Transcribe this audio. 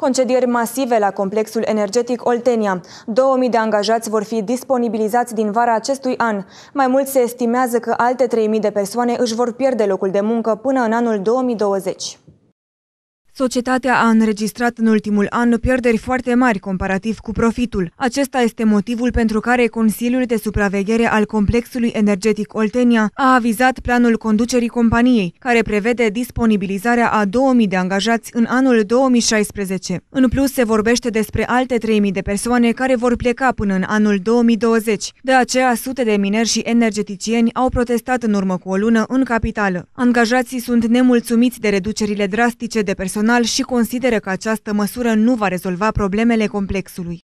Concedieri masive la complexul energetic Oltenia. 2000 de angajați vor fi disponibilizați din vara acestui an. Mai mult se estimează că alte 3000 de persoane își vor pierde locul de muncă până în anul 2020. Societatea a înregistrat în ultimul an pierderi foarte mari comparativ cu profitul. Acesta este motivul pentru care Consiliul de Supraveghere al Complexului Energetic Oltenia a avizat planul conducerii companiei, care prevede disponibilizarea a 2000 de angajați în anul 2016. În plus, se vorbește despre alte 3000 de persoane care vor pleca până în anul 2020. De aceea, sute de mineri și energeticieni au protestat în urmă cu o lună în capitală. Angajații sunt nemulțumiți de reducerile drastice de personal Național și consideră că această măsură nu va rezolva problemele complexului.